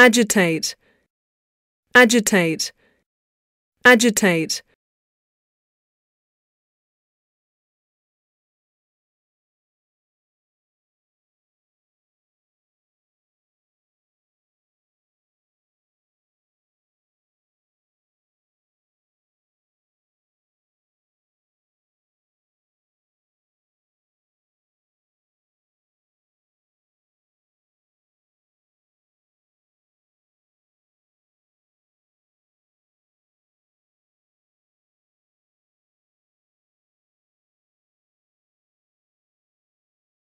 agitate agitate agitate